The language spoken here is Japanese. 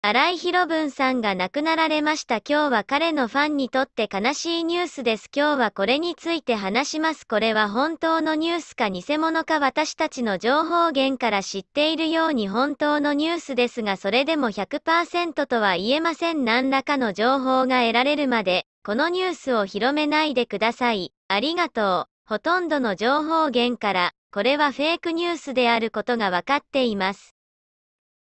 荒井博文さんが亡くなられました今日は彼のファンにとって悲しいニュースです今日はこれについて話しますこれは本当のニュースか偽物か私たちの情報源から知っているように本当のニュースですがそれでも100%とは言えません何らかの情報が得られるまでこのニュースを広めないでくださいありがとうほとんどの情報源からこれはフェイクニュースであることが分かっています